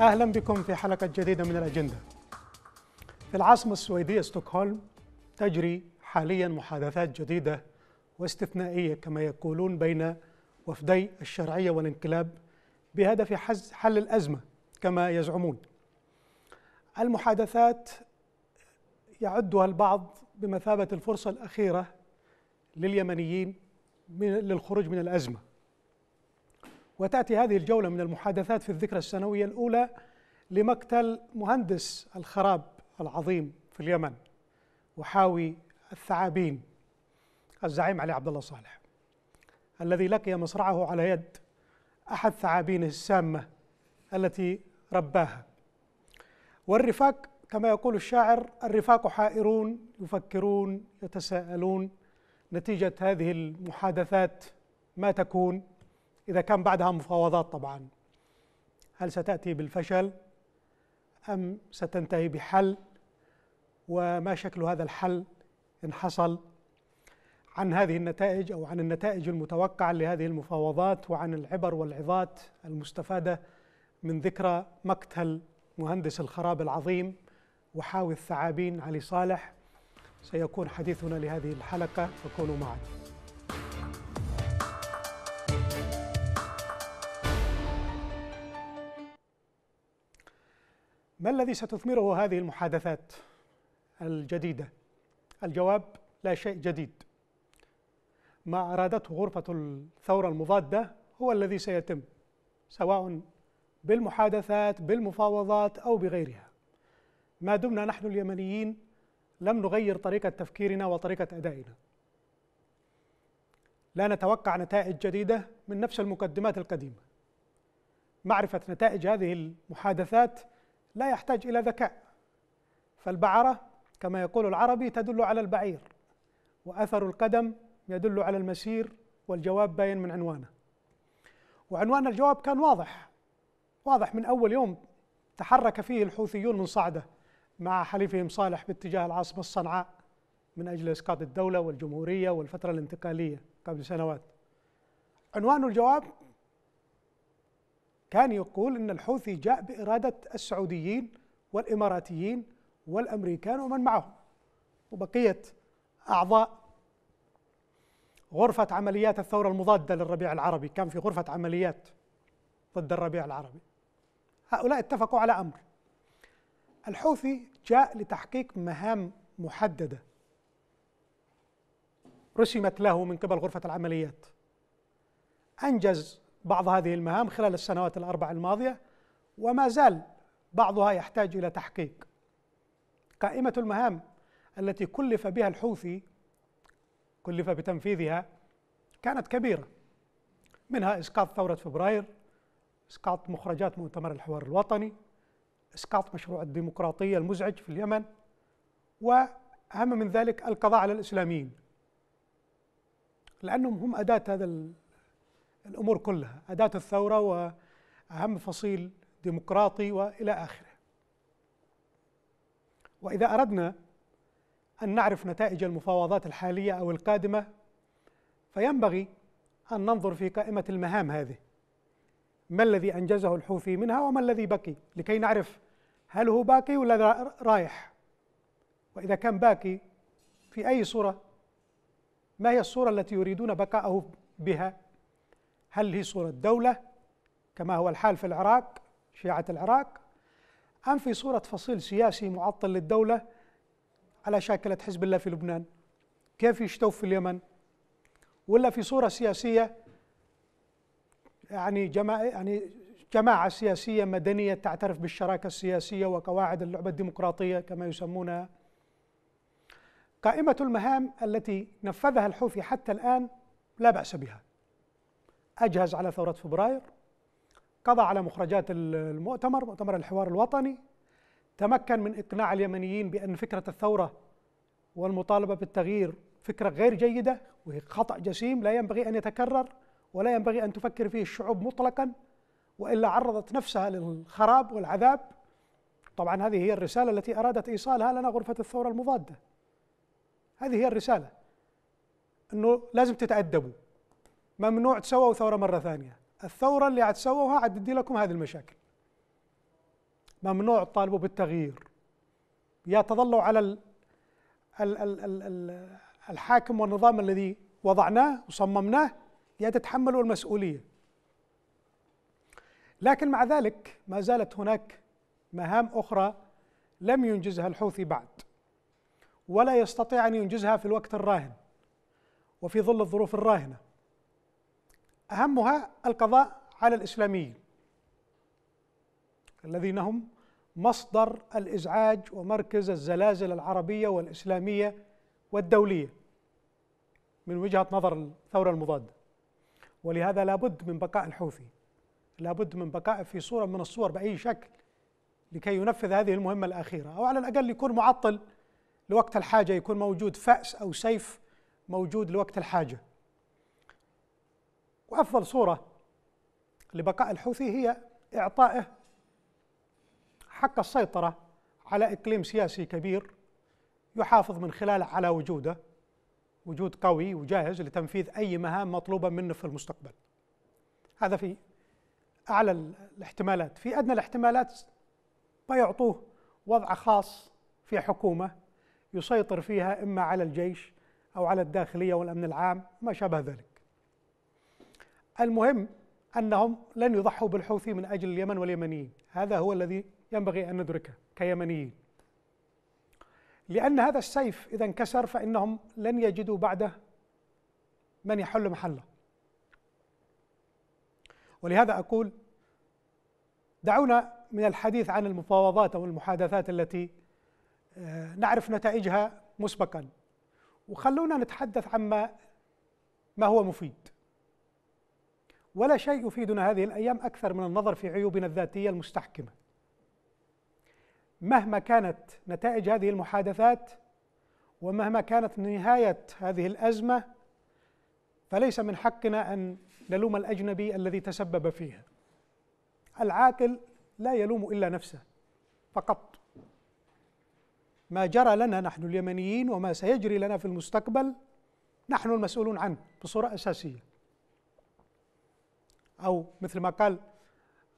أهلا بكم في حلقة جديدة من الأجندة في العاصمة السويدية ستوكهولم تجري حاليا محادثات جديدة واستثنائية كما يقولون بين وفدي الشرعية والانقلاب بهدف حل الأزمة كما يزعمون المحادثات يعدها البعض بمثابة الفرصة الأخيرة لليمنيين من للخروج من الأزمة وتأتي هذه الجولة من المحادثات في الذكرى السنوية الأولى لمقتل مهندس الخراب العظيم في اليمن وحاوي الثعابين الزعيم علي عبد الله صالح الذي لقي مصرعه على يد أحد ثعابينه السامة التي رباها والرفاق كما يقول الشاعر الرفاق حائرون يفكرون يتساءلون نتيجة هذه المحادثات ما تكون إذا كان بعدها مفاوضات طبعا هل ستأتي بالفشل أم ستنتهي بحل وما شكل هذا الحل إن حصل عن هذه النتائج أو عن النتائج المتوقعة لهذه المفاوضات وعن العبر والعظات المستفادة من ذكرى مقتل مهندس الخراب العظيم وحاوي الثعابين علي صالح سيكون حديثنا لهذه الحلقة فكونوا معنا ما الذي ستثمره هذه المحادثات الجديدة؟ الجواب لا شيء جديد ما أرادته غرفة الثورة المضادة هو الذي سيتم سواء بالمحادثات بالمفاوضات أو بغيرها ما دمنا نحن اليمنيين لم نغير طريقة تفكيرنا وطريقة أدائنا لا نتوقع نتائج جديدة من نفس المقدمات القديمة معرفة نتائج هذه المحادثات لا يحتاج إلى ذكاء فالبعرة كما يقول العربي تدل على البعير وأثر القدم يدل على المسير والجواب باين من عنوانه وعنوان الجواب كان واضح واضح من أول يوم تحرك فيه الحوثيون من صعده مع حليفهم صالح باتجاه العاصمة الصنعاء من أجل إسقاط الدولة والجمهورية والفترة الانتقالية قبل سنوات عنوان الجواب كان يقول أن الحوثي جاء بإرادة السعوديين والإماراتيين والأمريكان ومن معهم وبقية أعضاء غرفة عمليات الثورة المضادة للربيع العربي كان في غرفة عمليات ضد الربيع العربي هؤلاء اتفقوا على أمر الحوثي جاء لتحقيق مهام محددة رسمت له من قبل غرفة العمليات أنجز بعض هذه المهام خلال السنوات الأربع الماضية وما زال بعضها يحتاج إلى تحقيق قائمة المهام التي كلف بها الحوثي كلف بتنفيذها كانت كبيرة منها إسقاط ثورة فبراير إسقاط مخرجات مؤتمر الحوار الوطني إسقاط مشروع الديمقراطية المزعج في اليمن وأهم من ذلك القضاء على الإسلاميين لأنهم هم أداة هذا الأمور كلها أداة الثورة وأهم فصيل ديمقراطي وإلى آخره وإذا أردنا أن نعرف نتائج المفاوضات الحالية أو القادمة فينبغي أن ننظر في قائمة المهام هذه ما الذي أنجزه الحوثي منها وما الذي بقي لكي نعرف هل هو باقي ولا رايح وإذا كان باقي في أي صورة ما هي الصورة التي يريدون بقاءه بها هل هي صورة دولة كما هو الحال في العراق شيعة العراق أم في صورة فصيل سياسي معطل للدولة على شاكلة حزب الله في لبنان كيف يشتوف في اليمن ولا في صورة سياسية يعني جماعة يعني جماعة سياسية مدنية تعترف بالشراكة السياسية وقواعد اللعبة الديمقراطية كما يسمونها قائمة المهام التي نفذها الحوثي حتى الآن لا بأس بها أجهز على ثورة فبراير قضى على مخرجات المؤتمر مؤتمر الحوار الوطني تمكن من إقناع اليمنيين بأن فكرة الثورة والمطالبة بالتغيير فكرة غير جيدة وهي خطأ جسيم لا ينبغي أن يتكرر ولا ينبغي أن تفكر فيه الشعوب مطلقا وإلا عرضت نفسها للخراب والعذاب طبعا هذه هي الرسالة التي أرادت إيصالها لنا غرفة الثورة المضادة هذه هي الرسالة أنه لازم تتأدبوا ممنوع تسووا ثوره مره ثانيه الثوره اللي عتسووها عتدي لكم هذه المشاكل ممنوع تطالبوا بالتغيير يا تظلوا على ال ال ال ال ال الحاكم والنظام الذي وضعناه وصممناه يا تتحملوا المسؤوليه لكن مع ذلك ما زالت هناك مهام اخرى لم ينجزها الحوثي بعد ولا يستطيع ان ينجزها في الوقت الراهن وفي ظل الظروف الراهنه أهمها القضاء على الإسلاميين الذين هم مصدر الإزعاج ومركز الزلازل العربية والإسلامية والدولية من وجهة نظر الثورة المضادة ولهذا لابد من بقاء الحوثي لابد من بقائه في صورة من الصور بأي شكل لكي ينفذ هذه المهمة الأخيرة أو على الأقل يكون معطل لوقت الحاجة يكون موجود فأس أو سيف موجود لوقت الحاجة وأفضل صورة لبقاء الحوثي هي إعطائه حق السيطرة على إقليم سياسي كبير يحافظ من خلاله على وجوده وجود قوي وجاهز لتنفيذ أي مهام مطلوبة منه في المستقبل هذا في أعلى الاحتمالات في أدنى الاحتمالات بيعطوه وضع خاص في حكومة يسيطر فيها إما على الجيش أو على الداخلية والأمن العام ما شابه ذلك المهم أنهم لن يضحوا بالحوثي من أجل اليمن واليمنيين هذا هو الذي ينبغي أن ندركه كيمنيين لأن هذا السيف إذا انكسر فإنهم لن يجدوا بعده من يحل محله ولهذا أقول دعونا من الحديث عن المفاوضات أو المحادثات التي آه، نعرف نتائجها مسبقا وخلونا نتحدث عما ما هو مفيد ولا شيء يفيدنا هذه الأيام أكثر من النظر في عيوبنا الذاتية المستحكمة مهما كانت نتائج هذه المحادثات ومهما كانت نهاية هذه الأزمة فليس من حقنا أن نلوم الأجنبي الذي تسبب فيها العاقل لا يلوم إلا نفسه فقط ما جرى لنا نحن اليمنيين وما سيجري لنا في المستقبل نحن المسؤولون عنه بصورة أساسية أو مثل ما قال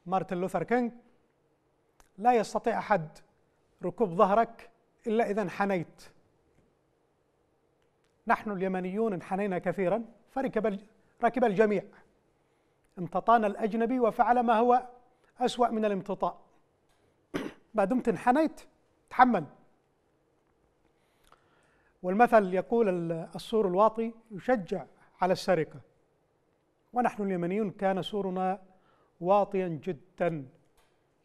مارتن لوثر كينج لا يستطيع أحد ركوب ظهرك إلا إذا انحنيت نحن اليمنيون انحنينا كثيرا فركب ركب الجميع امتطانا الأجنبي وفعل ما هو أسوأ من الامتطاء ما دمت انحنيت تحمل والمثل يقول السور الواطي يشجع على السرقة ونحن اليمنيون كان سورنا واطيا جدا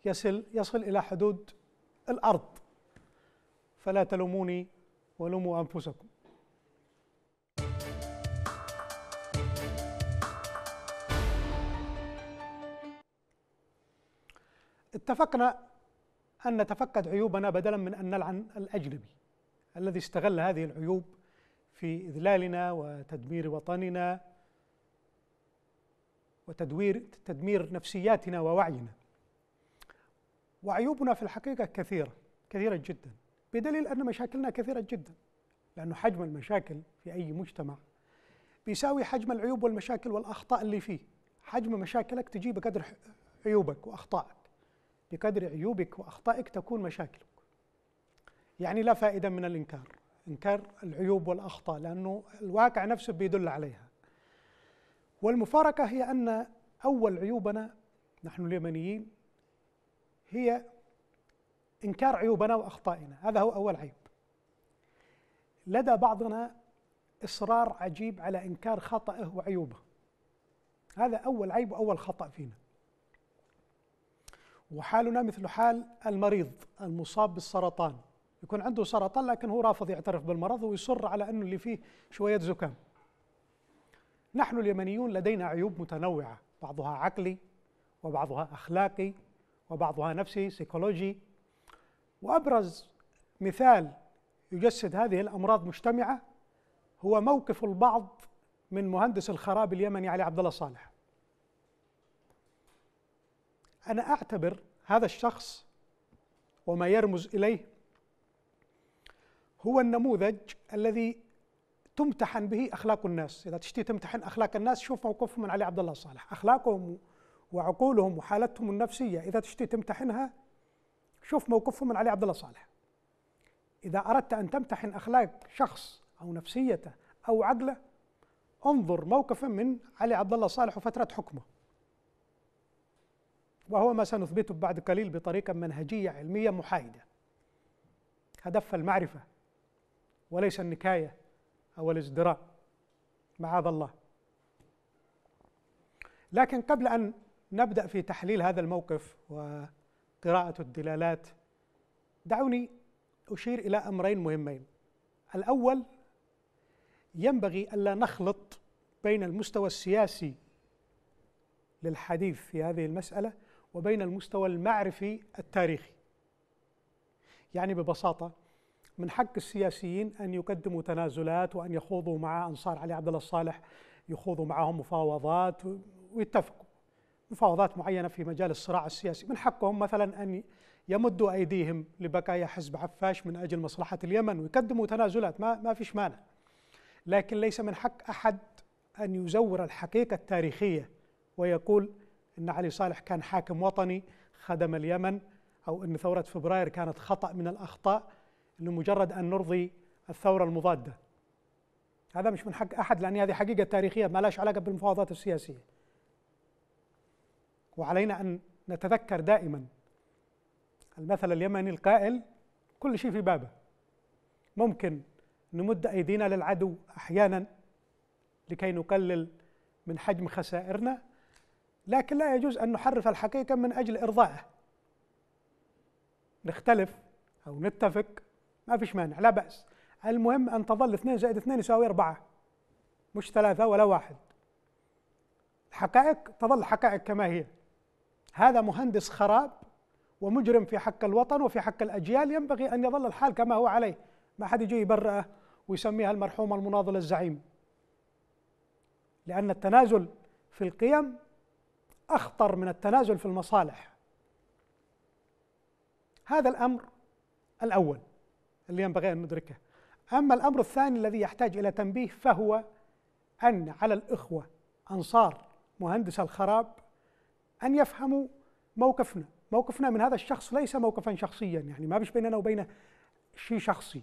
يصل يصل الى حدود الارض فلا تلوموني ولوموا انفسكم اتفقنا ان نتفقد عيوبنا بدلا من ان نلعن الاجنبي الذي استغل هذه العيوب في اذلالنا وتدمير وطننا وتدوير تدمير نفسياتنا ووعينا وعيوبنا في الحقيقة كثيرة كثيرة جدا بدليل أن مشاكلنا كثيرة جدا لأن حجم المشاكل في أي مجتمع بيساوي حجم العيوب والمشاكل والأخطاء اللي فيه حجم مشاكلك تجي بقدر عيوبك وأخطائك بقدر عيوبك وأخطائك تكون مشاكلك يعني لا فائدة من الإنكار إنكار العيوب والأخطاء لأنه الواقع نفسه بيدل عليها والمفارقة هي أن أول عيوبنا نحن اليمنيين هي إنكار عيوبنا وأخطائنا هذا هو أول عيب لدى بعضنا إصرار عجيب على إنكار خطأه وعيوبه هذا أول عيب وأول خطأ فينا وحالنا مثل حال المريض المصاب بالسرطان يكون عنده سرطان لكن هو رافض يعترف بالمرض ويصر على أنه اللي فيه شوية زكام نحن اليمنيون لدينا عيوب متنوعة بعضها عقلي وبعضها أخلاقي وبعضها نفسي سيكولوجي وأبرز مثال يجسد هذه الأمراض مجتمعة هو موقف البعض من مهندس الخراب اليمني علي عبد الله صالح أنا أعتبر هذا الشخص وما يرمز إليه هو النموذج الذي تمتحن به اخلاق الناس اذا تشتي تمتحن اخلاق الناس شوف موقفهم من علي عبد الله صالح اخلاقهم وعقولهم وحالتهم النفسيه اذا تشتي تمتحنها شوف موقفهم من علي عبد الله صالح اذا اردت ان تمتحن اخلاق شخص او نفسيته او عقله انظر موقفا من علي عبد الله صالح وفتره حكمه وهو ما سنثبته بعد قليل بطريقه منهجيه علميه محايده هدفها المعرفه وليس النكايه أو الازدراء معاذ الله لكن قبل أن نبدأ في تحليل هذا الموقف وقراءة الدلالات دعوني أشير إلى أمرين مهمين الأول ينبغي ألا نخلط بين المستوى السياسي للحديث في هذه المسألة وبين المستوى المعرفي التاريخي يعني ببساطة من حق السياسيين أن يقدموا تنازلات وأن يخوضوا مع أنصار علي عبد الله الصالح يخوضوا معهم مفاوضات ويتفقوا مفاوضات معينة في مجال الصراع السياسي من حقهم مثلا أن يمدوا أيديهم لبقايا حزب عفاش من أجل مصلحة اليمن ويقدموا تنازلات ما, ما فيش مانع لكن ليس من حق أحد أن يزور الحقيقة التاريخية ويقول أن علي صالح كان حاكم وطني خدم اليمن أو أن ثورة فبراير كانت خطأ من الأخطاء انه مجرد ان نرضي الثوره المضاده هذا مش من حق احد لان هذه حقيقه تاريخيه ما لهاش علاقه بالمفاوضات السياسيه وعلينا ان نتذكر دائما المثل اليمني القائل كل شيء في بابه ممكن نمد ايدينا للعدو احيانا لكي نقلل من حجم خسائرنا لكن لا يجوز ان نحرف الحقيقه من اجل ارضائه نختلف او نتفق ما فيش مانع لا بأس المهم أن تظل 2 زائد 2 يساوي 4 مش 3 ولا 1 الحقائق تظل حقائق كما هي هذا مهندس خراب ومجرم في حق الوطن وفي حق الأجيال ينبغي أن يظل الحال كما هو عليه ما حد يجي يبرأه ويسميها المرحومة المناضل الزعيم لأن التنازل في القيم أخطر من التنازل في المصالح هذا الأمر الأول اللي ينبغي أن ندركه أما الأمر الثاني الذي يحتاج إلى تنبيه فهو أن على الإخوة أنصار مهندس الخراب أن يفهموا موقفنا موقفنا من هذا الشخص ليس موقفا شخصيا يعني ما بيش بيننا وبينه شيء شخصي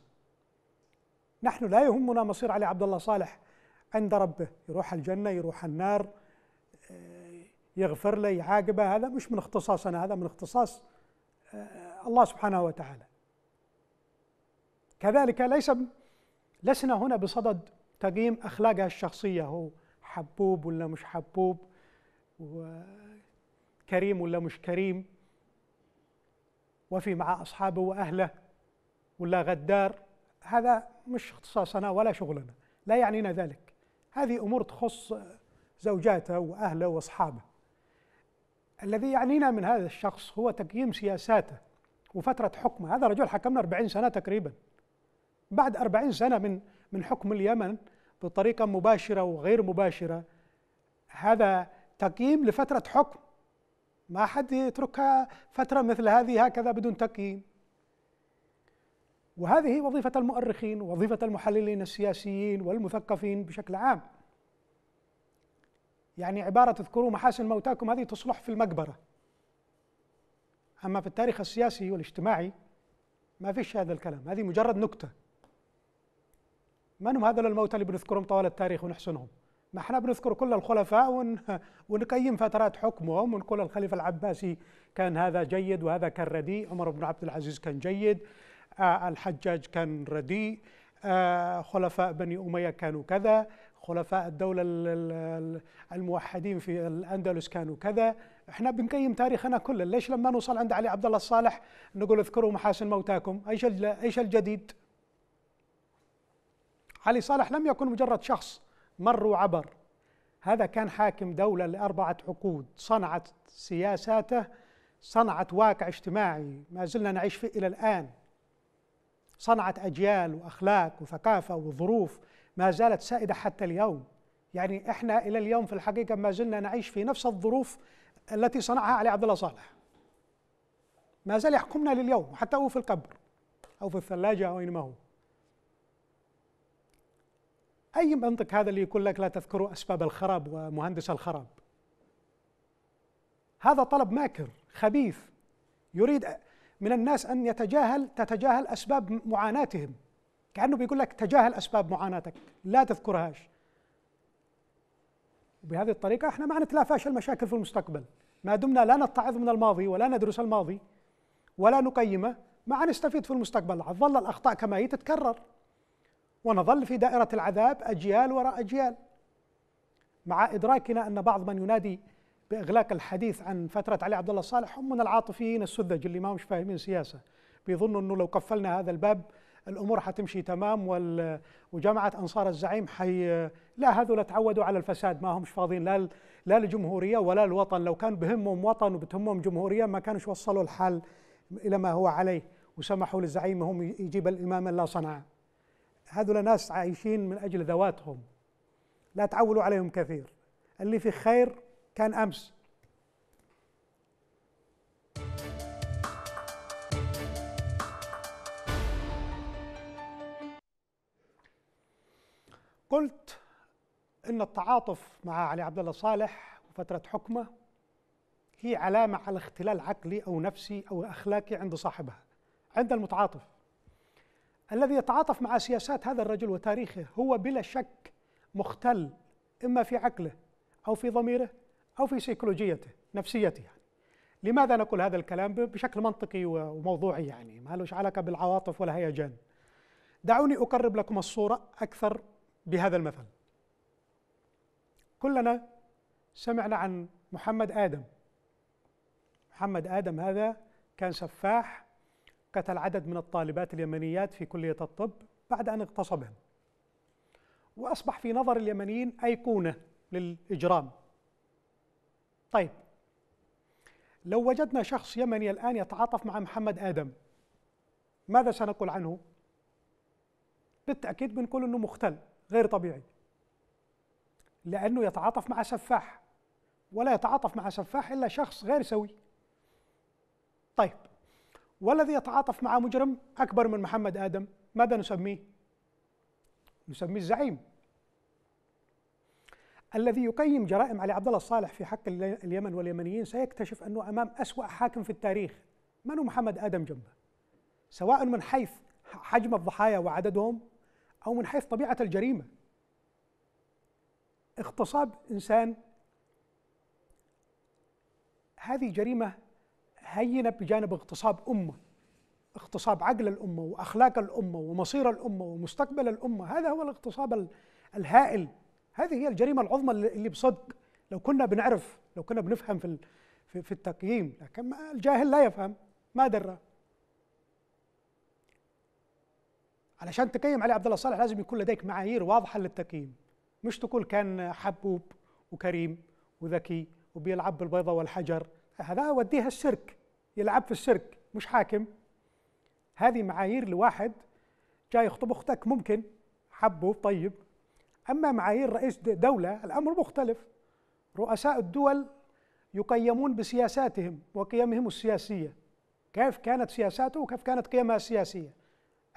نحن لا يهمنا مصير علي عبد الله صالح عند ربه يروح الجنة يروح النار آه، يغفر له يعاقبه هذا مش من اختصاصنا هذا من اختصاص آه، الله سبحانه وتعالى كذلك ليس لسنا هنا بصدد تقييم أخلاقها الشخصية هو حبوب ولا مش حبوب وكريم ولا مش كريم وفي مع أصحابه وأهله ولا غدار هذا مش اختصاصنا ولا شغلنا لا يعنينا ذلك هذه أمور تخص زوجاته وأهله وأصحابه الذي يعنينا من هذا الشخص هو تقييم سياساته وفترة حكمه هذا رجل حكمنا 40 سنة تقريباً بعد أربعين سنة من من حكم اليمن بطريقة مباشرة وغير مباشرة هذا تقييم لفترة حكم ما حد يتركها فترة مثل هذه هكذا بدون تقييم وهذه وظيفة المؤرخين وظيفة المحللين السياسيين والمثقفين بشكل عام يعني عبارة تذكروا محاسن موتاكم هذه تصلح في المقبرة أما في التاريخ السياسي والاجتماعي ما فيش هذا الكلام هذه مجرد نكته من هم هذول الموتى اللي بنذكرهم طوال التاريخ ونحسنهم ما احنا بنذكر كل الخلفاء ون... ونقيم فترات حكمهم ونقول الخليفه العباسي كان هذا جيد وهذا كان رديء عمر بن عبد العزيز كان جيد آه الحجاج كان رديء آه خلفاء بني اميه كانوا كذا خلفاء الدوله الموحدين في الاندلس كانوا كذا احنا بنقيم تاريخنا كله ليش لما نوصل عند علي عبد الله الصالح نقول اذكروا محاسن موتاكم ايش ايش الجديد علي صالح لم يكن مجرد شخص مر وعبر هذا كان حاكم دولة لأربعة عقود صنعت سياساته صنعت واقع اجتماعي ما زلنا نعيش فيه إلى الآن صنعت أجيال وأخلاق وثقافة وظروف ما زالت سائدة حتى اليوم يعني إحنا إلى اليوم في الحقيقة ما زلنا نعيش في نفس الظروف التي صنعها علي عبد الله صالح ما زال يحكمنا لليوم حتى هو في القبر أو في الثلاجة أو أينما هو أي منطق هذا اللي يقول لك لا تذكروا أسباب الخراب ومهندس الخراب هذا طلب ماكر خبيث يريد من الناس أن يتجاهل تتجاهل أسباب معاناتهم كأنه بيقول لك تجاهل أسباب معاناتك لا تذكرهاش بهذه الطريقة احنا ما نتلافاش المشاكل في المستقبل ما دمنا لا نتعظ من الماضي ولا ندرس الماضي ولا نقيمه ما نستفيد في المستقبل هتظل الأخطاء كما هي تتكرر ونظل في دائرة العذاب أجيال وراء أجيال مع إدراكنا أن بعض من ينادي بإغلاق الحديث عن فترة علي عبد الله صالح هم من العاطفيين السذج اللي ما مش فاهمين سياسة بيظنوا أنه لو قفلنا هذا الباب الأمور حتمشي تمام وجامعة وجماعة أنصار الزعيم حي لا هذول تعودوا على الفساد ما همش فاضيين لا لا الجمهورية ولا الوطن لو كان بهمهم وطن وبتهمهم جمهورية ما كانوش وصلوا الحال إلى ما هو عليه وسمحوا للزعيم هم يجيب الإمام لا صنعه هذول ناس عايشين من أجل ذواتهم لا تعولوا عليهم كثير اللي في خير كان أمس قلت ان التعاطف مع علي عبد الله صالح وفتره حكمه هي علامه على اختلال عقلي او نفسي او اخلاقي عند صاحبها عند المتعاطف الذي يتعاطف مع سياسات هذا الرجل وتاريخه هو بلا شك مختل إما في عقله أو في ضميره أو في سيكولوجيته نفسيته يعني. لماذا نقول هذا الكلام بشكل منطقي وموضوعي يعني ما لهش علاقة بالعواطف ولا هيجان دعوني أقرب لكم الصورة أكثر بهذا المثل كلنا سمعنا عن محمد آدم محمد آدم هذا كان سفاح قتل عدد من الطالبات اليمنيات في كلية الطب بعد أن اغتصبهم وأصبح في نظر اليمنيين أيقونة للإجرام طيب لو وجدنا شخص يمني الآن يتعاطف مع محمد آدم ماذا سنقول عنه؟ بالتأكيد بنقول أنه مختل غير طبيعي لأنه يتعاطف مع سفاح ولا يتعاطف مع سفاح إلا شخص غير سوي طيب والذي يتعاطف مع مجرم أكبر من محمد آدم ماذا نسميه؟ نسميه الزعيم الذي يقيم جرائم علي عبد الله الصالح في حق اليمن واليمنيين سيكتشف أنه أمام أسوأ حاكم في التاريخ من هو محمد آدم جنبه سواء من حيث حجم الضحايا وعددهم أو من حيث طبيعة الجريمة اغتصاب إنسان هذه جريمة هينه بجانب اغتصاب امه اغتصاب عقل الامه واخلاق الامه ومصير الامه ومستقبل الامه هذا هو الاغتصاب الهائل هذه هي الجريمه العظمى اللي بصدق لو كنا بنعرف لو كنا بنفهم في في التقييم لكن الجاهل لا يفهم ما درى علشان تقيم علي عبد الله صالح لازم يكون لديك معايير واضحه للتقييم مش تقول كان حبوب وكريم وذكي وبيلعب بالبيضه والحجر هذا وديها السرك يلعب في السيرك مش حاكم هذه معايير لواحد جاي يخطب اختك ممكن حبه طيب اما معايير رئيس دوله الامر مختلف رؤساء الدول يقيمون بسياساتهم وقيمهم السياسيه كيف كانت سياساته وكيف كانت قيمها السياسيه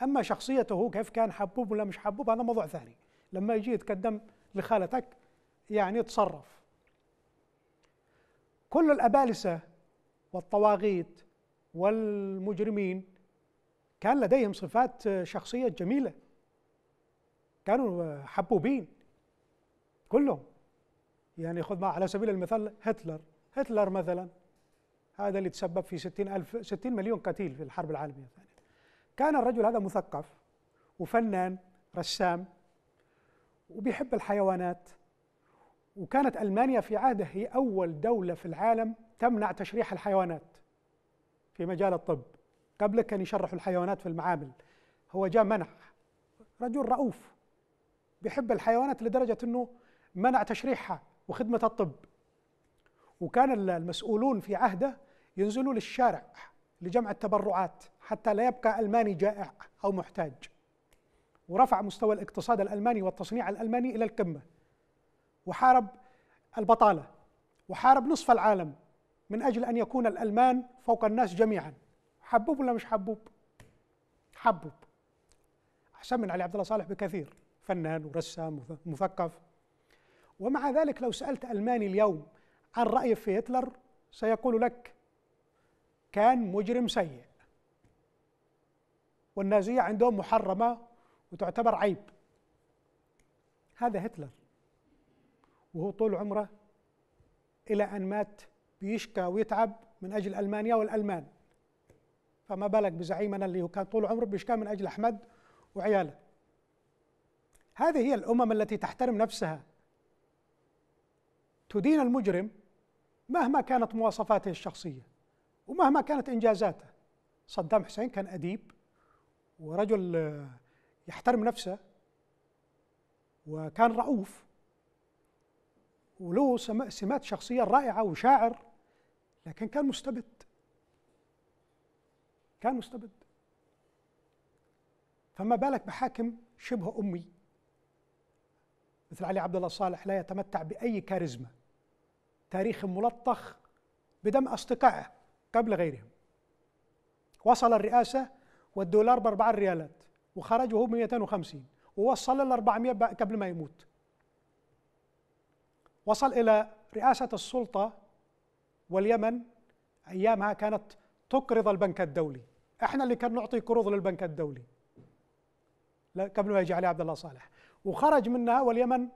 اما شخصيته كيف كان حبوب ولا مش حبوب هذا موضوع ثاني لما يجي يتقدم لخالتك يعني تصرف كل الابالسه والطواغيت والمجرمين كان لديهم صفات شخصية جميلة كانوا حبوبين كلهم يعني خذ على سبيل المثال هتلر هتلر مثلا هذا اللي تسبب في 60 ألف 60 مليون قتيل في الحرب العالمية الثانية كان الرجل هذا مثقف وفنان رسام وبيحب الحيوانات وكانت ألمانيا في عهده هي أول دولة في العالم تمنع تشريح الحيوانات في مجال الطب قبل كان يشرحوا الحيوانات في المعامل هو جاء منع رجل رؤوف بيحب الحيوانات لدرجة أنه منع تشريحها وخدمة الطب وكان المسؤولون في عهده ينزلوا للشارع لجمع التبرعات حتى لا يبقى ألماني جائع أو محتاج ورفع مستوى الاقتصاد الألماني والتصنيع الألماني إلى القمة وحارب البطالة وحارب نصف العالم من أجل أن يكون الألمان فوق الناس جميعا حبوب ولا مش حبوب حبوب أحسن من علي عبد الله صالح بكثير فنان ورسام ومثقف ومع ذلك لو سألت ألماني اليوم عن رأيه في هتلر سيقول لك كان مجرم سيء والنازية عندهم محرمة وتعتبر عيب هذا هتلر وهو طول عمره إلى أن مات بيشكى ويتعب من اجل المانيا والالمان فما بالك بزعيمنا اللي هو كان طول عمره بيشكى من اجل احمد وعياله هذه هي الامم التي تحترم نفسها تدين المجرم مهما كانت مواصفاته الشخصيه ومهما كانت انجازاته صدام حسين كان اديب ورجل آه، يحترم نفسه وكان رؤوف وله سمات شخصية رائعة وشاعر لكن كان مستبد كان مستبد فما بالك بحاكم شبه أمي مثل علي عبد الله صالح لا يتمتع بأي كاريزما تاريخ ملطخ بدم أصدقائه قبل غيرهم وصل الرئاسة والدولار بأربعة ريالات وخرج وهو 250 ووصل لل 400 قبل ما يموت وصل إلى رئاسة السلطة واليمن ايامها كانت تقرض البنك الدولي احنا اللي كان نعطي قروض للبنك الدولي قبل ما يجي علي عبد الله صالح وخرج منها واليمن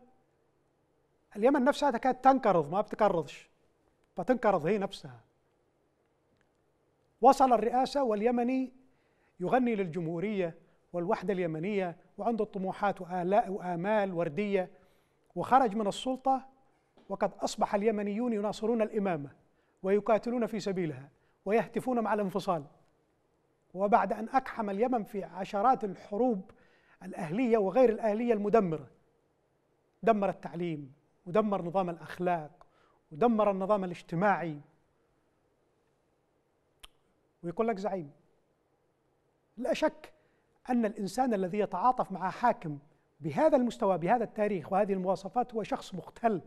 اليمن نفسها تكاد تنقرض ما بتقرضش فتنقرض هي نفسها وصل الرئاسة واليمني يغني للجمهورية والوحدة اليمنية وعنده طموحات وآلاء وآمال وردية وخرج من السلطة وقد أصبح اليمنيون يناصرون الإمامة ويقاتلون في سبيلها ويهتفون مع الانفصال وبعد ان اقحم اليمن في عشرات الحروب الاهليه وغير الاهليه المدمره دمر التعليم ودمر نظام الاخلاق ودمر النظام الاجتماعي ويقول لك زعيم لا شك ان الانسان الذي يتعاطف مع حاكم بهذا المستوى بهذا التاريخ وهذه المواصفات هو شخص مختل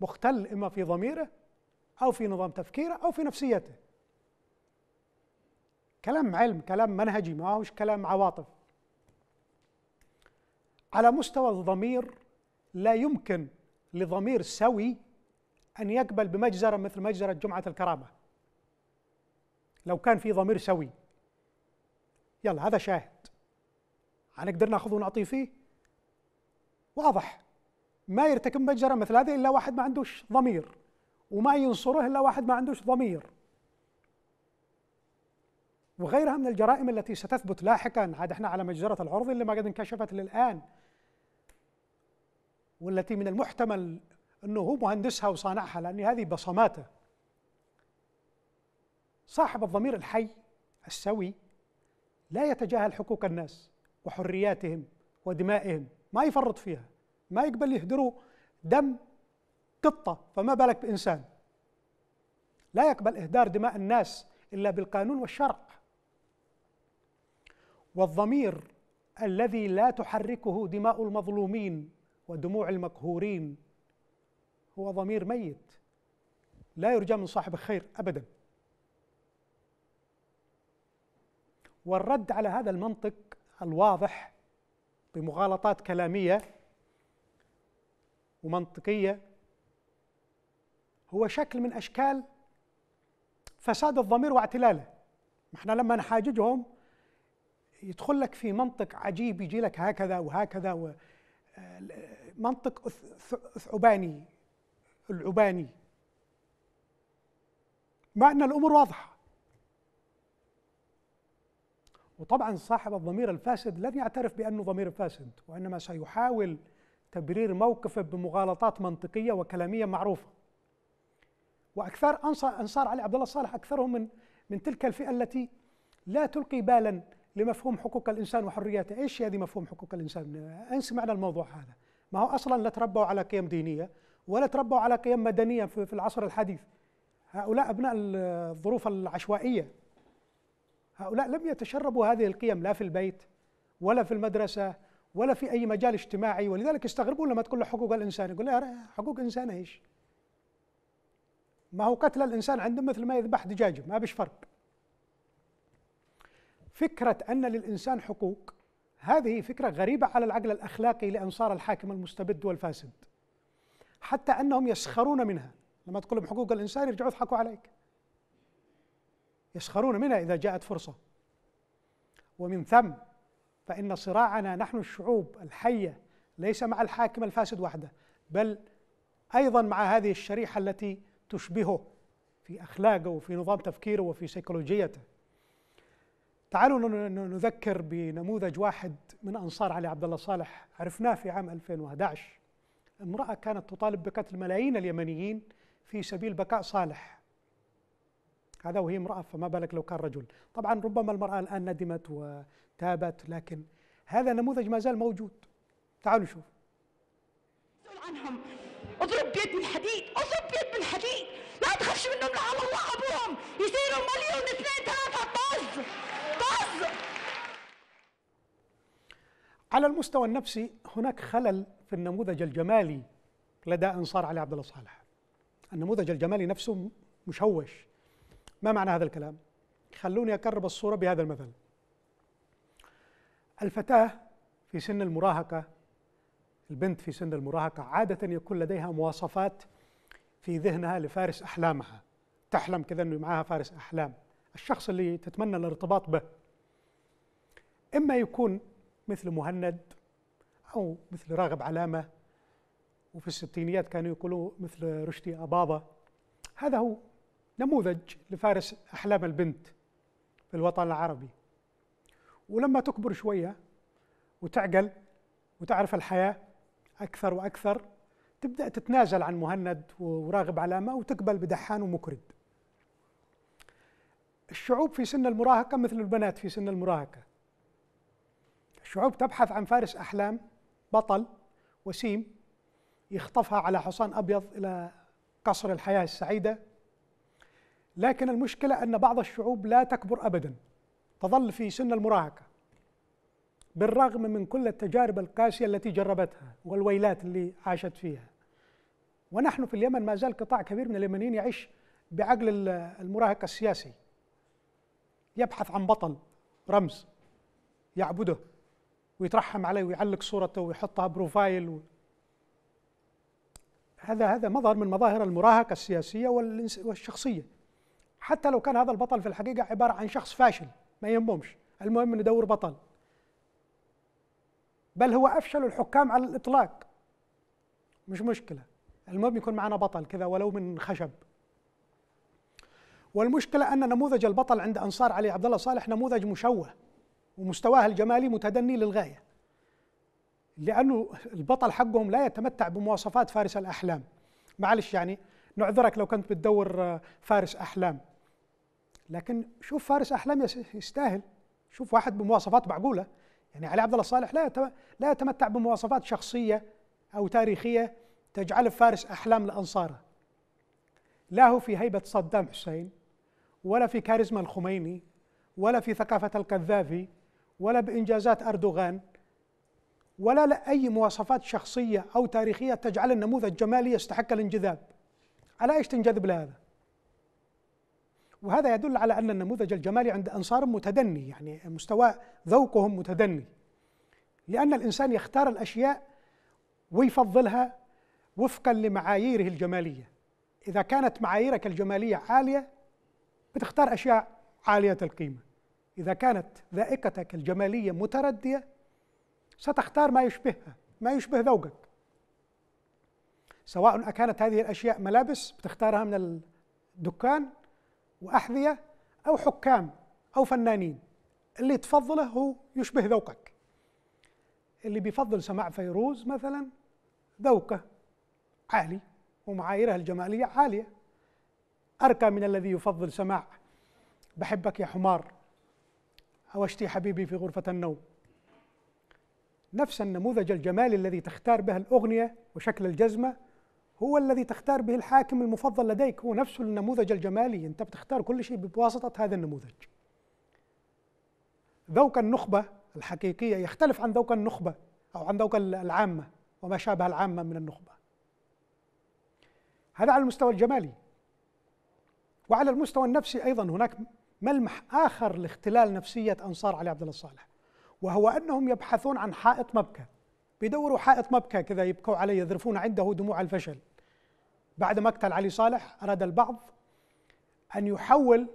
مختل اما في ضميره أو في نظام تفكيره أو في نفسيته كلام علم كلام منهجي ما هوش كلام عواطف على مستوى الضمير لا يمكن لضمير سوي أن يقبل بمجزرة مثل مجزرة جمعة الكرامة لو كان في ضمير سوي يلا هذا شاهد هنقدر ناخذ ونعطي فيه واضح ما يرتكب مجزرة مثل هذه إلا واحد ما عندوش ضمير وما ينصره الا واحد ما عندوش ضمير وغيرها من الجرائم التي ستثبت لاحقا عاد احنا على مجزره العرض اللي ما قد انكشفت للان والتي من المحتمل انه هو مهندسها وصانعها لان هذه بصماته صاحب الضمير الحي السوي لا يتجاهل حقوق الناس وحرياتهم ودمائهم ما يفرط فيها ما يقبل يهدروا دم قطة فما بالك بإنسان لا يقبل إهدار دماء الناس إلا بالقانون والشرع والضمير الذي لا تحركه دماء المظلومين ودموع المقهورين هو ضمير ميت لا يرجى من صاحب الخير أبدا والرد على هذا المنطق الواضح بمغالطات كلامية ومنطقية هو شكل من اشكال فساد الضمير واعتلاله احنا لما نحاججهم يدخل لك في منطق عجيب يجي لك هكذا وهكذا و آه، منطق ثعباني العباني مع ان الامور واضحه وطبعا صاحب الضمير الفاسد لن يعترف بانه ضمير فاسد وانما سيحاول تبرير موقفه بمغالطات منطقيه وكلاميه معروفه واكثر انصار علي عبد الله صالح اكثرهم من من تلك الفئه التي لا تلقي بالا لمفهوم حقوق الانسان وحرياته، ايش هذه مفهوم حقوق الانسان؟ انسى معنى الموضوع هذا. ما هو اصلا لا تربوا على قيم دينيه ولا تربوا على قيم مدنيه في العصر الحديث. هؤلاء ابناء الظروف العشوائيه. هؤلاء لم يتشربوا هذه القيم لا في البيت ولا في المدرسه ولا في اي مجال اجتماعي ولذلك يستغربون لما تقول له حقوق الانسان يقول له حقوق انسان ايش؟ ما هو قتل الإنسان عندهم مثل ما يذبح دجاجه ما بيش فرق فكرة أن للإنسان حقوق هذه فكرة غريبة على العقل الأخلاقي لأنصار الحاكم المستبد والفاسد حتى أنهم يسخرون منها لما تقول لهم حقوق الإنسان يرجعوا يضحكوا عليك يسخرون منها إذا جاءت فرصة ومن ثم فإن صراعنا نحن الشعوب الحية ليس مع الحاكم الفاسد وحده بل أيضا مع هذه الشريحة التي تشبهه في أخلاقه وفي نظام تفكيره وفي سيكولوجيته تعالوا نذكر بنموذج واحد من أنصار علي عبد الله صالح عرفناه في عام 2011 امرأة كانت تطالب بقتل ملايين اليمنيين في سبيل بقاء صالح هذا وهي امرأة فما بالك لو كان رجل طبعا ربما المرأة الآن ندمت وتابت لكن هذا نموذج ما زال موجود تعالوا نشوف عنهم اضرب بيد بالحديد اضرب بيد بالحديد لا تخافش منهم على الله ابوهم يصيروا مليون اثنين ثلاثه طز طز على المستوى النفسي هناك خلل في النموذج الجمالي لدى انصار علي عبد الله صالح النموذج الجمالي نفسه مشوش ما معنى هذا الكلام خلوني اقرب الصوره بهذا المثل الفتاه في سن المراهقه البنت في سن المراهقة عادة يكون لديها مواصفات في ذهنها لفارس أحلامها تحلم كذا أنه معها فارس أحلام الشخص اللي تتمنى الارتباط به إما يكون مثل مهند أو مثل راغب علامة وفي الستينيات كانوا يقولوا مثل رشدي أباضة هذا هو نموذج لفارس أحلام البنت في الوطن العربي ولما تكبر شوية وتعقل وتعرف الحياة أكثر وأكثر تبدأ تتنازل عن مهند وراغب علامة وتقبل بدحان ومكرد الشعوب في سن المراهقة مثل البنات في سن المراهقة الشعوب تبحث عن فارس أحلام بطل وسيم يخطفها على حصان أبيض إلى قصر الحياة السعيدة لكن المشكلة أن بعض الشعوب لا تكبر أبدا تظل في سن المراهقة بالرغم من كل التجارب القاسية التي جربتها والويلات اللي عاشت فيها ونحن في اليمن ما زال قطاع كبير من اليمنيين يعيش بعقل المراهق السياسي يبحث عن بطل رمز يعبده ويترحم عليه ويعلق صورته ويحطها بروفايل و... هذا هذا مظهر من مظاهر المراهقة السياسية والشخصية حتى لو كان هذا البطل في الحقيقة عبارة عن شخص فاشل ما يهمهمش المهم ندور بطل بل هو أفشل الحكام على الإطلاق مش مشكلة المهم يكون معنا بطل كذا ولو من خشب والمشكلة أن نموذج البطل عند أنصار علي عبد الله صالح نموذج مشوه ومستواه الجمالي متدني للغاية لأنه البطل حقهم لا يتمتع بمواصفات فارس الأحلام معلش يعني نعذرك لو كنت بتدور آه، فارس أحلام لكن شوف فارس أحلام يستاهل شوف واحد بمواصفات معقولة يعني علي عبد الله صالح لا لا يتمتع بمواصفات شخصيه او تاريخيه تجعله فارس احلام لانصاره لا هو في هيبه صدام حسين ولا في كاريزما الخميني ولا في ثقافه القذافي ولا بانجازات اردوغان ولا لأي مواصفات شخصية أو تاريخية تجعل النموذج جمالي يستحق الانجذاب على إيش تنجذب لهذا وهذا يدل على أن النموذج الجمالي عند أنصار متدني يعني مستوى ذوقهم متدني لأن الإنسان يختار الأشياء ويفضلها وفقا لمعاييره الجمالية إذا كانت معاييرك الجمالية عالية بتختار أشياء عالية القيمة إذا كانت ذائقتك الجمالية متردية ستختار ما يشبهها ما يشبه ذوقك سواء أكانت هذه الأشياء ملابس بتختارها من الدكان وأحذية أو حكام أو فنانين اللي تفضله هو يشبه ذوقك اللي بيفضل سماع فيروز مثلا ذوقه عالي ومعاييره الجمالية عالية أرقى من الذي يفضل سماع بحبك يا حمار أو أشتي حبيبي في غرفة النوم نفس النموذج الجمالي الذي تختار به الأغنية وشكل الجزمة هو الذي تختار به الحاكم المفضل لديك هو نفسه النموذج الجمالي أنت بتختار كل شيء بواسطة هذا النموذج ذوق النخبة الحقيقية يختلف عن ذوق النخبة أو عن ذوق العامة وما شابه العامة من النخبة هذا على المستوى الجمالي وعلى المستوى النفسي أيضا هناك ملمح آخر لاختلال نفسية أنصار علي عبد الله الصالح وهو أنهم يبحثون عن حائط مبكى بيدوروا حائط مبكى كذا يبكوا عليه يذرفون عنده دموع الفشل بعد مقتل علي صالح أراد البعض أن يحول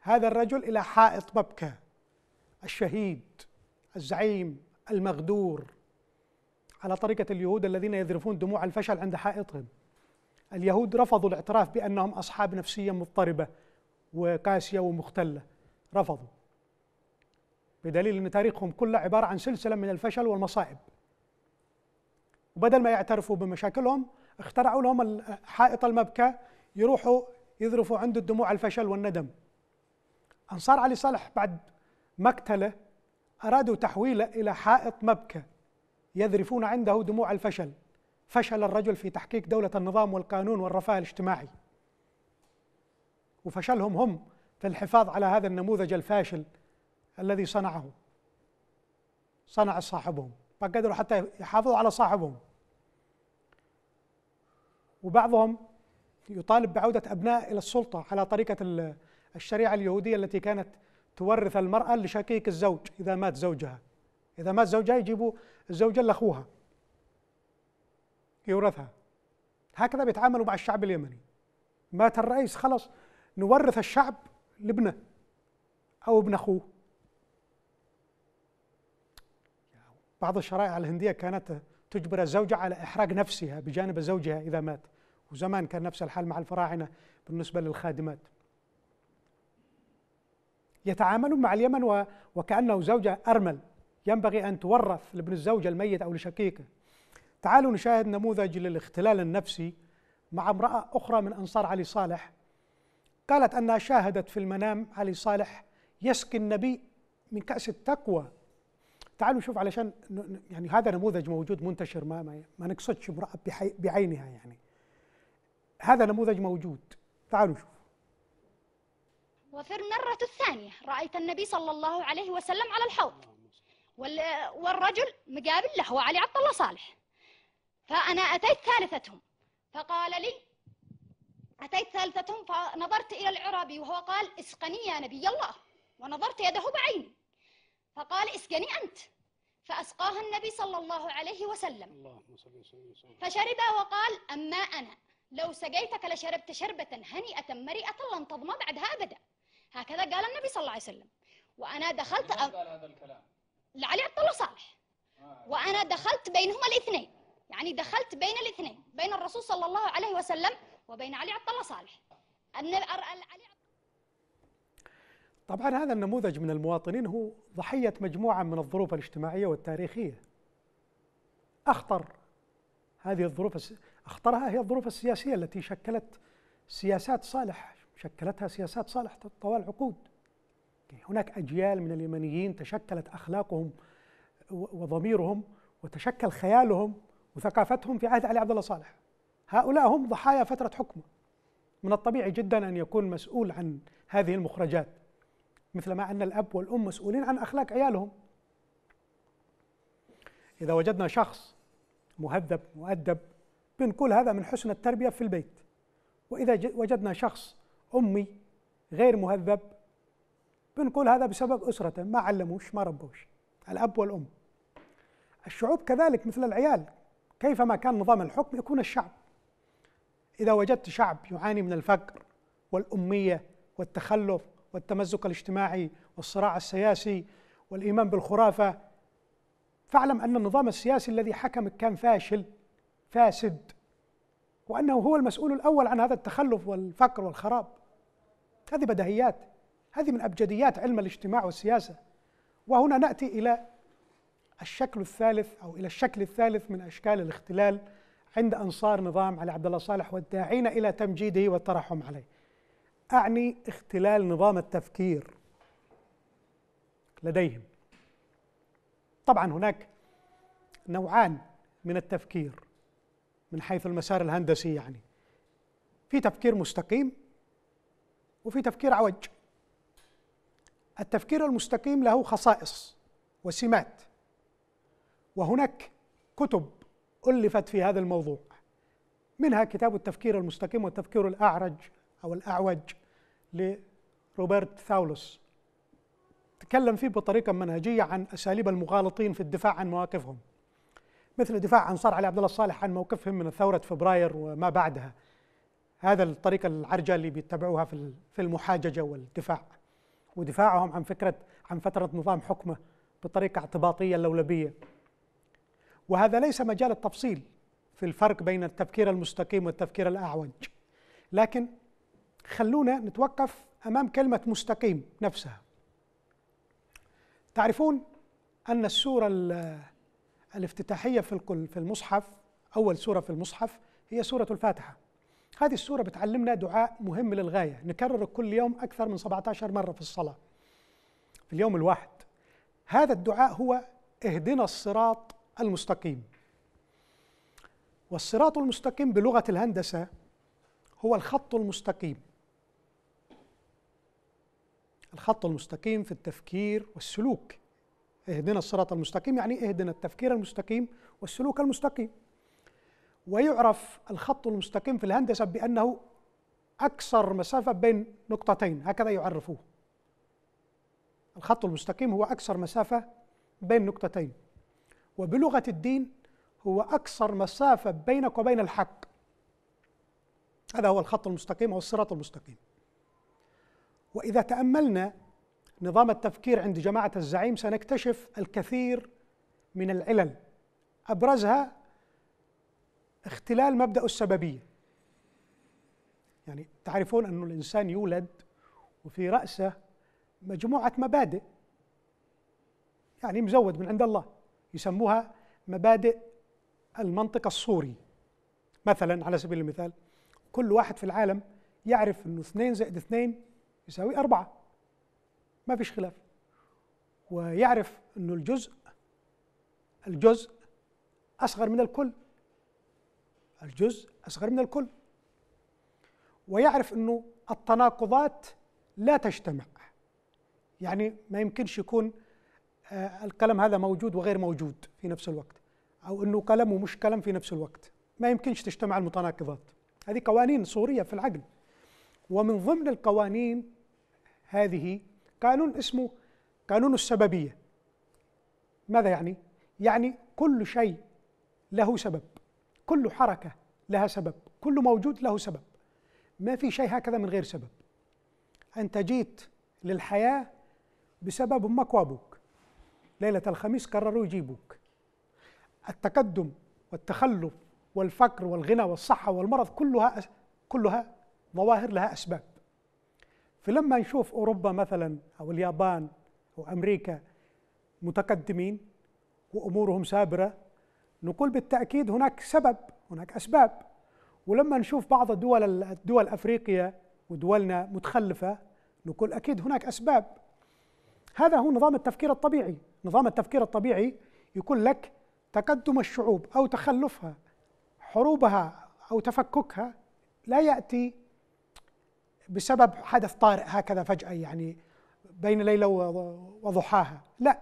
هذا الرجل إلى حائط مبكى الشهيد الزعيم المغدور على طريقة اليهود الذين يذرفون دموع الفشل عند حائطهم اليهود رفضوا الاعتراف بأنهم أصحاب نفسية مضطربة وقاسية ومختلة رفضوا بدليل أن تاريخهم كله عبارة عن سلسلة من الفشل والمصائب وبدل ما يعترفوا بمشاكلهم اخترعوا لهم حائط المبكى يروحوا يذرفوا عنده دموع الفشل والندم أنصار علي صالح بعد مقتله أرادوا تحويله إلى حائط مبكى يذرفون عنده دموع الفشل فشل الرجل في تحقيق دولة النظام والقانون والرفاه الاجتماعي وفشلهم هم في الحفاظ على هذا النموذج الفاشل الذي صنعه صنع صاحبهم ما قدروا حتى يحافظوا على صاحبهم وبعضهم يطالب بعودة أبناء إلى السلطة على طريقة الشريعة اليهودية التي كانت تورث المرأة لشقيق الزوج إذا مات زوجها إذا مات زوجها يجيبوا الزوجة لأخوها يورثها هكذا بيتعاملوا مع الشعب اليمني مات الرئيس خلص نورث الشعب لابنه أو ابن أخوه بعض الشرائع الهندية كانت تجبر الزوجة على إحراق نفسها بجانب زوجها إذا مات وزمان كان نفس الحال مع الفراعنة بالنسبة للخادمات يتعاملون مع اليمن وكأنه زوجة أرمل ينبغي أن تورث لابن الزوجة الميت أو لشقيقه تعالوا نشاهد نموذج للاختلال النفسي مع امرأة أخرى من أنصار علي صالح قالت أنها شاهدت في المنام علي صالح يسقي النبي من كأس التقوى تعالوا شوف علشان يعني هذا نموذج موجود منتشر ما ما, ما نقصدش امراه بعينها يعني هذا نموذج موجود تعالوا شوف وفي المرة الثانية رأيت النبي صلى الله عليه وسلم على الحوض والرجل مقابل له وعلي عبد الله صالح فأنا أتيت ثالثتهم فقال لي أتيت ثالثتهم فنظرت إلى العرابي وهو قال اسقني يا نبي الله ونظرت يده بعيني فقال اسقني أنت فأسقاها النبي صلى الله عليه وسلم اللهم صل وسلم فشرب وقال أما أنا لو سقيتك لشربت شربة هنيئة مريئة لن تظمى بعدها أبدا هكذا قال النبي صلى الله عليه وسلم وأنا دخلت أب... قال هذا الكلام لعلي عبد الله صالح آه. وأنا دخلت بينهما الاثنين يعني دخلت بين الاثنين بين الرسول صلى الله عليه وسلم وبين علي عبد الله صالح النبي طبعا هذا النموذج من المواطنين هو ضحية مجموعة من الظروف الاجتماعية والتاريخية أخطر هذه الظروف أخطرها هي الظروف السياسية التي شكلت سياسات صالح شكلتها سياسات صالح طوال عقود هناك أجيال من اليمنيين تشكلت أخلاقهم وضميرهم وتشكل خيالهم وثقافتهم في عهد علي عبد الله صالح هؤلاء هم ضحايا فترة حكمه من الطبيعي جدا أن يكون مسؤول عن هذه المخرجات مثل ما أن الأب والأم مسؤولين عن أخلاق عيالهم إذا وجدنا شخص مهذب مؤدب بنقول هذا من حسن التربية في البيت وإذا وجدنا شخص أمي غير مهذب بنقول هذا بسبب أسرته ما علموش ما ربوش الأب والأم الشعوب كذلك مثل العيال كيفما كان نظام الحكم يكون الشعب إذا وجدت شعب يعاني من الفقر والأمية والتخلف والتمزق الاجتماعي والصراع السياسي والايمان بالخرافه فاعلم ان النظام السياسي الذي حكمك كان فاشل فاسد وانه هو المسؤول الاول عن هذا التخلف والفقر والخراب هذه بديهيات هذه من ابجديات علم الاجتماع والسياسه وهنا ناتي الى الشكل الثالث او الى الشكل الثالث من اشكال الاختلال عند انصار نظام علي عبد الله صالح والداعين الى تمجيده والترحم عليه اعني اختلال نظام التفكير لديهم طبعا هناك نوعان من التفكير من حيث المسار الهندسي يعني في تفكير مستقيم وفي تفكير عوج التفكير المستقيم له خصائص وسمات وهناك كتب ألفت في هذا الموضوع منها كتاب التفكير المستقيم والتفكير الأعرج أو الأعوج لروبرت ثاولوس تكلم فيه بطريقة منهجية عن أساليب المغالطين في الدفاع عن مواقفهم مثل الدفاع عن صار علي عبد الله الصالح عن موقفهم من ثورة فبراير وما بعدها هذا الطريقة العرجة اللي بيتبعوها في في المحاججة والدفاع ودفاعهم عن فكرة عن فترة نظام حكمه بطريقة اعتباطية لولبية وهذا ليس مجال التفصيل في الفرق بين التفكير المستقيم والتفكير الأعوج لكن خلونا نتوقف امام كلمه مستقيم نفسها تعرفون ان السوره الافتتاحيه في في المصحف اول سوره في المصحف هي سوره الفاتحه هذه السوره بتعلمنا دعاء مهم للغايه نكرره كل يوم اكثر من 17 مره في الصلاه في اليوم الواحد هذا الدعاء هو اهدنا الصراط المستقيم والصراط المستقيم بلغه الهندسه هو الخط المستقيم الخط المستقيم في التفكير والسلوك اهدنا الصراط المستقيم يعني اهدنا التفكير المستقيم والسلوك المستقيم ويعرف الخط المستقيم في الهندسة بأنه أكثر مسافة بين نقطتين هكذا يعرفوه الخط المستقيم هو أكثر مسافة بين نقطتين وبلغة الدين هو أكثر مسافة بينك وبين الحق هذا هو الخط المستقيم أو الصراط المستقيم واذا تاملنا نظام التفكير عند جماعه الزعيم سنكتشف الكثير من العلل ابرزها اختلال مبدا السببيه يعني تعرفون أن الانسان يولد وفي راسه مجموعه مبادئ يعني مزود من عند الله يسموها مبادئ المنطق الصوري مثلا على سبيل المثال كل واحد في العالم يعرف انه 2 زائد 2 يساوي أربعة ما فيش خلاف ويعرف أنه الجزء الجزء أصغر من الكل الجزء أصغر من الكل ويعرف أنه التناقضات لا تجتمع يعني ما يمكنش يكون آه، القلم هذا موجود وغير موجود في نفس الوقت أو أنه قلم ومش قلم في نفس الوقت ما يمكنش تجتمع المتناقضات هذه قوانين صورية في العقل ومن ضمن القوانين هذه قانون اسمه قانون السببية ماذا يعني؟ يعني كل شيء له سبب كل حركة لها سبب كل موجود له سبب ما في شيء هكذا من غير سبب أنت جيت للحياة بسبب أمك وأبوك ليلة الخميس قرروا يجيبوك التقدم والتخلف والفقر والغنى والصحة والمرض كلها كلها ظواهر لها أسباب فلما نشوف أوروبا مثلا أو اليابان أو أمريكا متقدمين وأمورهم سابرة نقول بالتأكيد هناك سبب هناك أسباب ولما نشوف بعض الدول الدول أفريقيا ودولنا متخلفة نقول أكيد هناك أسباب هذا هو نظام التفكير الطبيعي نظام التفكير الطبيعي يقول لك تقدم الشعوب أو تخلفها حروبها أو تفككها لا يأتي بسبب حدث طارئ هكذا فجأة يعني بين ليلة وضحاها لا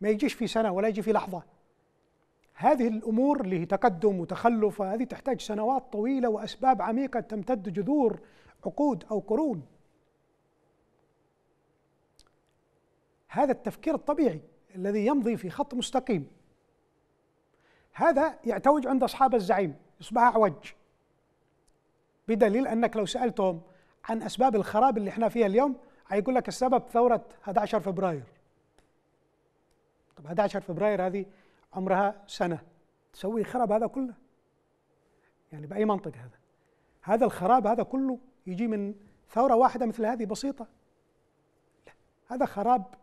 ما يجيش في سنة ولا يجي في لحظة هذه الأمور اللي هي تقدم وتخلف هذه تحتاج سنوات طويلة وأسباب عميقة تمتد جذور عقود أو قرون هذا التفكير الطبيعي الذي يمضي في خط مستقيم هذا يعتوج عند أصحاب الزعيم يصبح أعوج بدليل أنك لو سألتهم عن اسباب الخراب اللي احنا فيها اليوم هيقول لك السبب ثوره 11 فبراير طب 11 فبراير هذه عمرها سنه تسوي خراب هذا كله يعني باي منطق هذا هذا الخراب هذا كله يجي من ثوره واحده مثل هذه بسيطه لا هذا خراب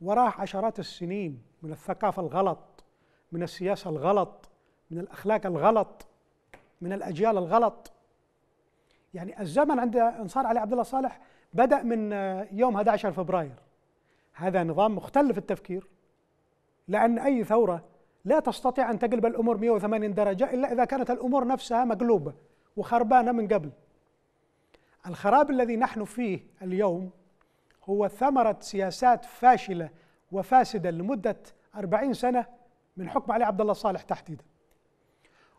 وراه عشرات السنين من الثقافه الغلط من السياسه الغلط من الاخلاق الغلط من الاجيال الغلط يعني الزمن عند انصار علي عبد الله صالح بدا من آه، يوم 11 فبراير هذا نظام مختل في التفكير لان اي ثوره لا تستطيع ان تقلب الامور 180 درجه الا اذا كانت الامور نفسها مقلوبه وخربانه من قبل الخراب الذي نحن فيه اليوم هو ثمره سياسات فاشله وفاسده لمده 40 سنه من حكم علي عبد الله صالح تحديدا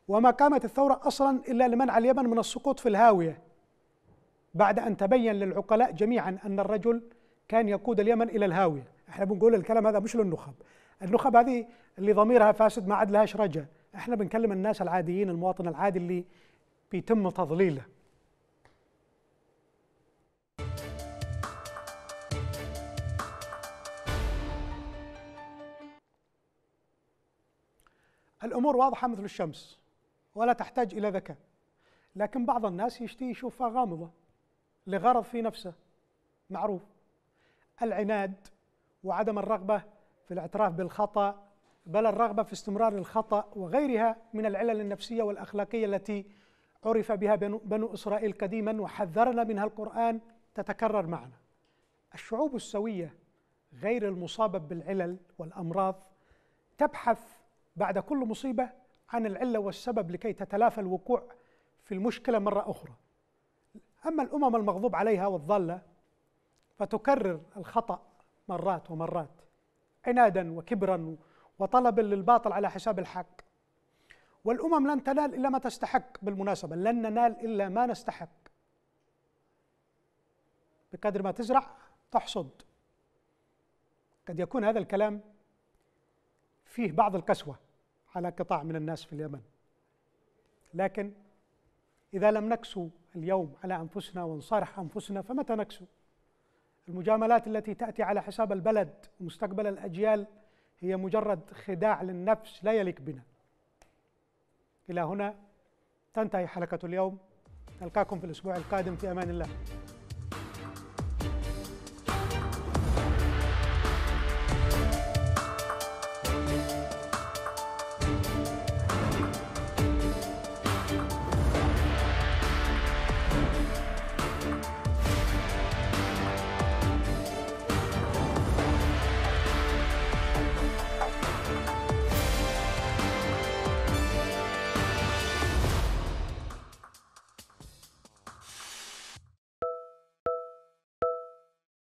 وما قامت الثورة أصلا إلا لمنع اليمن من السقوط في الهاوية بعد أن تبين للعقلاء جميعا أن الرجل كان يقود اليمن إلى الهاوية احنا بنقول الكلام هذا مش للنخب النخب هذه اللي ضميرها فاسد ما عاد لهاش رجع احنا بنكلم الناس العاديين المواطن العادي اللي بيتم تضليله الامور واضحه مثل الشمس ولا تحتاج الى ذكاء لكن بعض الناس يشتي يشوفها غامضه لغرض في نفسه معروف العناد وعدم الرغبة في الاعتراف بالخطأ بل الرغبة في استمرار الخطأ وغيرها من العلل النفسية والأخلاقية التي عرف بها بنو إسرائيل قديما وحذرنا منها القرآن تتكرر معنا الشعوب السوية غير المصابة بالعلل والأمراض تبحث بعد كل مصيبة عن العلة والسبب لكي تتلافى الوقوع في المشكلة مرة أخرى أما الأمم المغضوب عليها والضالة فتكرر الخطأ مرات ومرات عنادا وكبرا وطلبا للباطل على حساب الحق والأمم لن تنال إلا ما تستحق بالمناسبة لن ننال إلا ما نستحق بقدر ما تزرع تحصد قد يكون هذا الكلام فيه بعض القسوة على قطاع من الناس في اليمن لكن إذا لم نكسو اليوم على أنفسنا ونصارح أنفسنا فمتى نكسو المجاملات التي تأتي على حساب البلد ومستقبل الأجيال هي مجرد خداع للنفس لا يليق بنا إلى هنا تنتهي حلقة اليوم نلقاكم في الأسبوع القادم في أمان الله